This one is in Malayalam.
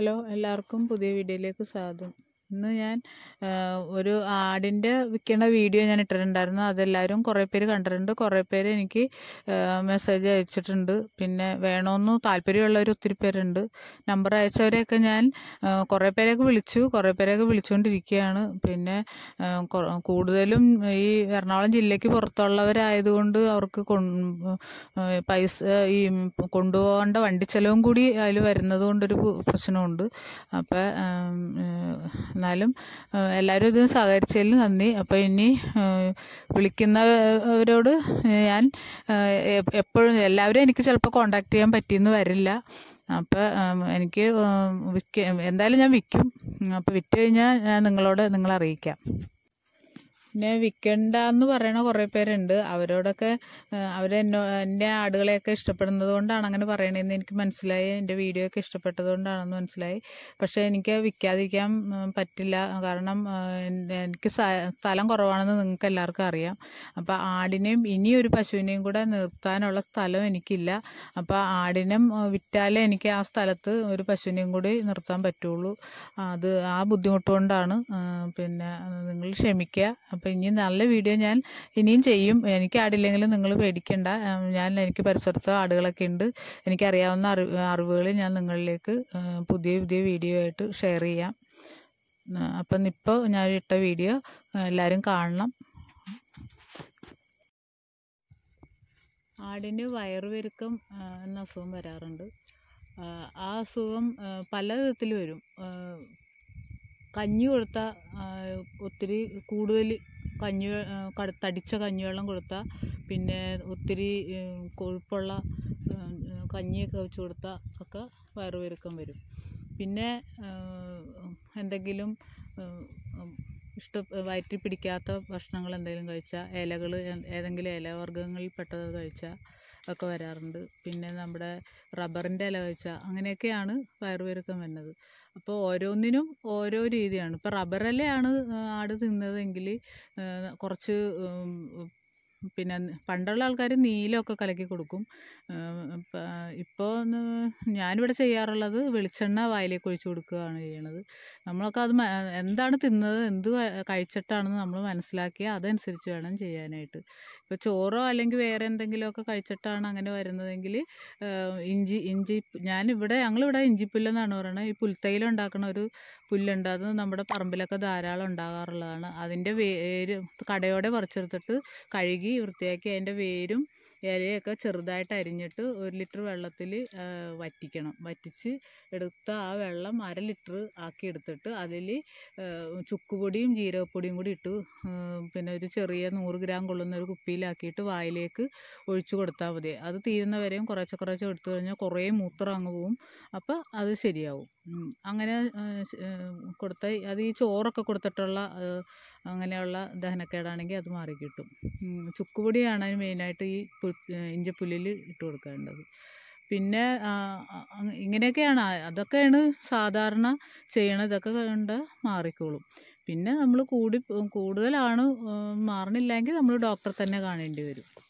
ഹലോ എല്ലാവർക്കും പുതിയ വീഡിയോയിലേക്ക് സ്വാഗതം ഇന്ന് ഞാൻ ഒരു ആടിൻ്റെ വിൽക്കുന്ന വീഡിയോ ഞാൻ ഇട്ടിട്ടുണ്ടായിരുന്നു അതെല്ലാവരും കുറേ പേര് കണ്ടിട്ടുണ്ട് കുറേ പേര് എനിക്ക് മെസ്സേജ് അയച്ചിട്ടുണ്ട് പിന്നെ വേണമെന്ന് താല്പര്യമുള്ളവർ ഒത്തിരി പേരുണ്ട് നമ്പർ അയച്ചവരെയൊക്കെ ഞാൻ കുറേ പേരെയൊക്കെ വിളിച്ചു കുറേ പേരെയൊക്കെ വിളിച്ചുകൊണ്ടിരിക്കുകയാണ് പിന്നെ കൂടുതലും ഈ എറണാകുളം ജില്ലയ്ക്ക് പുറത്തുള്ളവരായതുകൊണ്ട് അവർക്ക് പൈസ ഈ കൊണ്ടുപോകേണ്ട ചെലവും കൂടി അതിൽ വരുന്നത് കൊണ്ടൊരു പ്രശ്നമുണ്ട് അപ്പം എന്നാലും എല്ലാവരും ഇതിന് സഹകരിച്ചതിൽ നന്ദി അപ്പോൾ ഇനി വിളിക്കുന്നവരോട് ഞാൻ എപ്പോഴും എല്ലാവരും എനിക്ക് ചിലപ്പോൾ കോണ്ടാക്ട് ചെയ്യാൻ പറ്റിയെന്ന് വരില്ല അപ്പോൾ എനിക്ക് വിൽക്ക എന്തായാലും ഞാൻ വിൽക്കും അപ്പോൾ വിറ്റ് കഴിഞ്ഞാൽ ഞാൻ നിങ്ങളോട് നിങ്ങളെ അറിയിക്കാം പിന്നെ വിൽക്കണ്ട എന്ന് പറയണ കുറെ പേരുണ്ട് അവരോടൊക്കെ അവരെന്നോ എൻ്റെ ആടുകളെയൊക്കെ ഇഷ്ടപ്പെടുന്നത് കൊണ്ടാണ് അങ്ങനെ പറയണതെന്ന് എനിക്ക് മനസ്സിലായി എൻ്റെ വീഡിയോ ഒക്കെ ഇഷ്ടപ്പെട്ടത് കൊണ്ടാണെന്ന് മനസ്സിലായി പക്ഷേ എനിക്ക് വിൽക്കാതിരിക്കാൻ പറ്റില്ല കാരണം എനിക്ക് സ്ഥലം കുറവാണെന്ന് നിങ്ങൾക്ക് എല്ലാവർക്കും അറിയാം അപ്പോൾ ആടിനെയും ഇനി ഒരു പശുവിനെയും കൂടെ നിർത്താനുള്ള സ്ഥലം എനിക്കില്ല അപ്പോൾ ആടിനും വിറ്റാലേ എനിക്ക് ആ സ്ഥലത്ത് ഒരു പശുവിനെയും കൂടി നിർത്താൻ പറ്റുള്ളൂ അത് ആ ബുദ്ധിമുട്ട് കൊണ്ടാണ് പിന്നെ നിങ്ങൾ ക്ഷമിക്കുക അപ്പോൾ ഇനി നല്ല വീഡിയോ ഞാൻ ഇനിയും ചെയ്യും എനിക്ക് ആടില്ലെങ്കിലും നിങ്ങൾ പേടിക്കണ്ട ഞാൻ എനിക്ക് പരിസരത്ത് ആടുകളൊക്കെ ഉണ്ട് എനിക്കറിയാവുന്ന അറിവ് അറിവുകൾ ഞാൻ നിങ്ങളിലേക്ക് പുതിയ പുതിയ വീഡിയോ ആയിട്ട് ഷെയർ ചെയ്യാം അപ്പം ഇപ്പോൾ ഞാൻ ഇട്ട വീഡിയോ എല്ലാവരും കാണണം ആടിന് വയറുപെരുക്കം എന്ന അസുഖം വരാറുണ്ട് ആ അസുഖം പല വിധത്തിൽ വരും കഞ്ഞി കൊടുത്താൽ ഒത്തിരി കൂടുതൽ കഞ്ഞി തടിച്ച കഞ്ഞിവെള്ളം കൊടുത്താൽ പിന്നെ ഒത്തിരി കൊഴുപ്പുള്ള കഞ്ഞിയൊക്കെ വെച്ച് കൊടുത്താൽ ഒക്കെ വയറുപെരുക്കം വരും പിന്നെ എന്തെങ്കിലും ഇഷ്ട വയറ്റിൽ പിടിക്കാത്ത ഭക്ഷണങ്ങൾ എന്തെങ്കിലും കഴിച്ചാൽ ഇലകൾ ഏതെങ്കിലും ഇലവർഗ്ഗങ്ങളിൽ പെട്ടത് കഴിച്ചാൽ ഒക്കെ വരാറുണ്ട് പിന്നെ നമ്മുടെ റബ്ബറിൻ്റെ ഇല വെച്ച അങ്ങനെയൊക്കെയാണ് വയറുപെരുക്കം വരുന്നത് അപ്പോൾ ഓരോന്നിനും ഓരോ രീതിയാണ് ഇപ്പോൾ റബ്ബറിലയാണ് ആട് തിന്നതെങ്കിൽ കുറച്ച് പിന്നെ പണ്ടുള്ള ആൾക്കാർ നീലമൊക്കെ കലക്കി കൊടുക്കും ഇപ്പോൾ ഞാനിവിടെ ചെയ്യാറുള്ളത് വെളിച്ചെണ്ണ വായിലേക്ക് ഒഴിച്ചു കൊടുക്കുകയാണ് ചെയ്യണത് നമ്മളൊക്കെ അത് എന്താണ് തിന്നത് എന്ത് കഴിച്ചിട്ടാണെന്ന് നമ്മൾ മനസ്സിലാക്കിയ അതനുസരിച്ച് വേണം ചെയ്യാനായിട്ട് ഇപ്പോൾ ചോറോ അല്ലെങ്കിൽ വേറെ എന്തെങ്കിലുമൊക്കെ കഴിച്ചിട്ടാണ് അങ്ങനെ വരുന്നതെങ്കിൽ ഇഞ്ചി ഇഞ്ചി ഞാനിവിടെ ഞങ്ങളിവിടെ ഇഞ്ചിപ്പുല്ലെന്നാണ് പറയുന്നത് ഈ പുൽത്തൈലം ഉണ്ടാക്കുന്ന ഒരു പുല്ലുണ്ട് അത് നമ്മുടെ പറമ്പിലൊക്കെ ധാരാളം ഉണ്ടാകാറുള്ളതാണ് അതിൻ്റെ വേര് കടയോടെ പറിച്ചെടുത്തിട്ട് കഴുകി വൃത്തിയാക്കി അതിൻ്റെ വേരും ഇലയൊക്കെ ചെറുതായിട്ട് അരിഞ്ഞിട്ട് ഒരു ലിറ്റർ വെള്ളത്തിൽ വറ്റിക്കണം വറ്റിച്ച് എടുത്ത ആ വെള്ളം അര ലിറ്റർ ആക്കി എടുത്തിട്ട് അതിൽ ചുക്കുപൊടിയും ജീരകപ്പൊടിയും കൂടി ഇട്ട് പിന്നെ ഒരു ചെറിയ നൂറ് ഗ്രാം കൊള്ളുന്ന ഒരു കുപ്പിയിലാക്കിയിട്ട് വായിലേക്ക് ഒഴിച്ചു കൊടുത്താൽ മതി അത് തീരുന്നവരെയും കുറച്ച് കുറച്ച് എടുത്തു കഴിഞ്ഞാൽ കുറേ മൂത്രം അങ്ങ് പോവും അപ്പോൾ അത് ശരിയാവും അങ്ങനെ കൊടുത്ത അത് ഈ ചോറൊക്കെ കൊടുത്തിട്ടുള്ള അങ്ങനെയുള്ള ദഹനക്കേടാണെങ്കിൽ അത് മാറി കിട്ടും ചുക്കുപൊടിയാണ് അതിന് മെയിനായിട്ട് ഈ ഇഞ്ചിപ്പുല്ലിൽ ഇട്ട് കൊടുക്കേണ്ടത് പിന്നെ ഇങ്ങനെയൊക്കെയാണ് അതൊക്കെയാണ് സാധാരണ ചെയ്യണത് ഇതൊക്കെ കണ്ട് മാറിക്കോളും പിന്നെ നമ്മൾ കൂടി കൂടുതലാണ് മാറണില്ലെങ്കിൽ നമ്മൾ ഡോക്ടറെ തന്നെ കാണേണ്ടി വരും